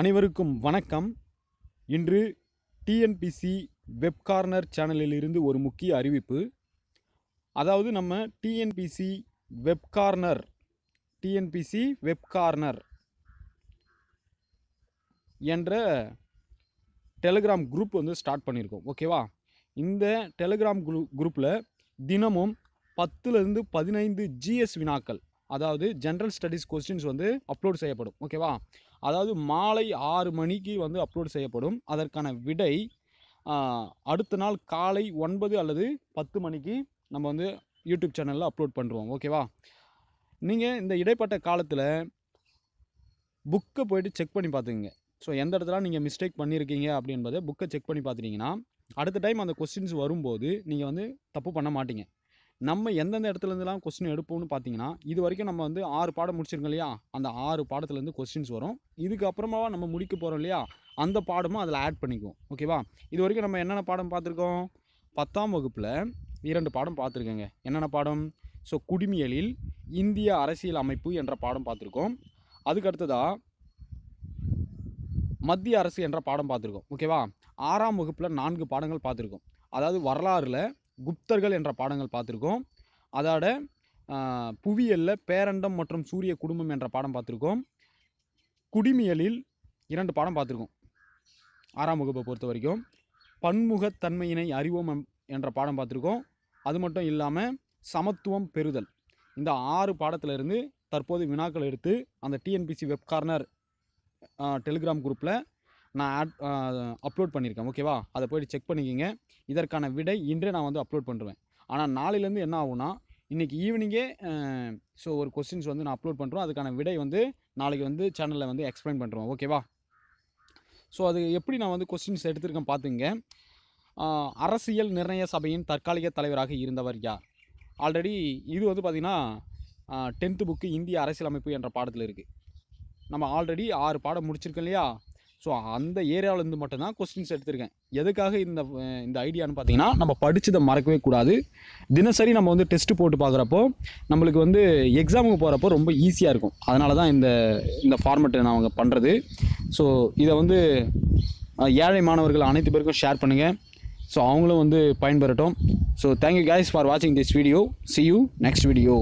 அனைவருக்கும் வணக்கம் இன்று டிஎன்பிசி வெப்கார்னர் சேனலில் இருந்து ஒரு முக்கிய அறிவிப்பு அதாவது நம்ம TNPSC web corner TNPSC web corner என்ற டெலிகிராம் குரூப் வந்து ஸ்டார்ட் பண்ணியிருக்கோம் ஓகேவா இந்த டெலிகிராம் குரூ குரூப்பில் தினமும் பத்துலேருந்து பதினைந்து ஜிஎஸ் வினாக்கள் அதாவது ஜென்ரல் ஸ்டடீஸ் கொஸ்டின்ஸ் வந்து அப்லோட் செய்யப்படும் ஓகேவா அதாவது மாலை ஆறு மணிக்கு வந்து அப்லோட் செய்யப்படும் அதற்கான விடை அடுத்த நாள் காலை ஒன்பது அல்லது பத்து மணிக்கு நம்ம வந்து யூடியூப் சேனலில் அப்லோட் பண்ணுறோம் ஓகேவா நீங்கள் இந்த இடைப்பட்ட காலத்தில் புக்கை போய்ட்டு செக் பண்ணி பார்த்துக்குங்க ஸோ எந்த இடத்துல நீங்கள் மிஸ்டேக் பண்ணியிருக்கீங்க அப்படின்றத புக்கை செக் பண்ணி பார்த்துட்டிங்கன்னா அடுத்த டைம் அந்த கொஸ்டின்ஸ் வரும்போது நீங்கள் வந்து தப்பு பண்ண மாட்டீங்க நம்ம எந்தெந்த இடத்துலேருந்துலாம் கொஸ்டின் எடுப்போம்னு பார்த்தீங்கன்னா இது வரைக்கும் நம்ம வந்து ஆறு பாடம் முடிச்சிருக்கோம் இல்லையா அந்த ஆறு பாடத்துலேருந்து கொஸ்டின்ஸ் வரும் இதுக்கப்புறமா நம்ம முடிக்க போகிறோம் இல்லையா அந்த பாடமும் அதில் ஆட் பண்ணிக்குவோம் ஓகேவா இது வரைக்கும் நம்ம என்னென்ன பாடம் பார்த்துருக்கோம் பத்தாம் வகுப்பில் இரண்டு பாடம் பார்த்துருக்கேங்க என்னென்ன பாடம் ஸோ குடிமியலில் இந்திய அரசியல் அமைப்பு என்ற பாடம் பார்த்துருக்கோம் அதுக்கு அடுத்ததாக மத்திய அரசு என்ற பாடம் பார்த்துருக்கோம் ஓகேவா ஆறாம் வகுப்பில் நான்கு பாடங்கள் பார்த்துருக்கோம் அதாவது வரலாறில் குப்தர்கள் என்ற பாடங்கள் பார்த்துருக்கோம் அதோட புவியியலில் பேரண்டம் மற்றும் சூரிய குடும்பம் என்ற பாடம் பார்த்துருக்கோம் குடிமியலில் இரண்டு பாடம் பார்த்துருக்கோம் ஆறாம் வகுப்பை பொறுத்த வரைக்கும் பன்முகத்தன்மையினை அறிவோம் என்ற பாடம் பார்த்துருக்கோம் அது மட்டும் இல்லாமல் சமத்துவம் பெறுதல் இந்த ஆறு பாடத்திலிருந்து தற்போது வினாக்கள் எடுத்து அந்த டிஎன்பிசி வெப் கார்னர் டெலிகிராம் குரூப்பில் நான் ஆட் அப்லோட் பண்ணியிருக்கேன் ஓகேவா அதை போய்ட்டு செக் பண்ணிக்கிங்க இதற்கான விடை இன்றே நான் வந்து அப்லோட் பண்ணுவேன் ஆனால் நாளையிலேருந்து என்ன ஆகும்னா இன்றைக்கி ஈவினிங்கே ஸோ ஒரு கொஸ்டின்ஸ் வந்து நான் அப்லோட் பண்ணுறோம் அதுக்கான விடை வந்து நாளைக்கு வந்து சேனலில் வந்து எக்ஸ்பிளைன் பண்ணுறோம் ஓகேவா ஸோ அது எப்படி நான் வந்து கொஸ்டின்ஸ் எடுத்திருக்கேன் பார்த்துங்க அரசியல் நிர்ணய சபையின் தற்காலிக தலைவராக இருந்தவர் யார் ஆல்ரெடி இது வந்து பார்த்திங்கன்னா டென்த்து புக்கு இந்திய அரசியலமைப்பு என்ற பாடத்தில் இருக்குது நம்ம ஆல்ரெடி ஆறு பாடம் முடிச்சிருக்கோம் இல்லையா ஸோ அந்த ஏரியாவிலேருந்து மட்டும்தான் கொஸ்டின்ஸ் எடுத்திருக்கேன் எதுக்காக இந்த இந்த ஐடியான்னு பார்த்தீங்கன்னா நம்ம படித்ததை மறக்கவே கூடாது தினசரி நம்ம வந்து டெஸ்ட்டு போட்டு பார்க்குறப்போ நம்மளுக்கு வந்து எக்ஸாமுக்கு போகிறப்போ ரொம்ப ஈஸியாக இருக்கும் அதனால தான் இந்த இந்த ஃபார்மெட்டை நான் அவங்க பண்ணுறது ஸோ இதை வந்து ஏழை மாணவர்கள் அனைத்து பேருக்கும் ஷேர் பண்ணுங்கள் ஸோ அவங்களும் வந்து பயன்பெறட்டும் ஸோ தேங்க்யூ கேஸ் ஃபார் வாட்சிங் this video see you next video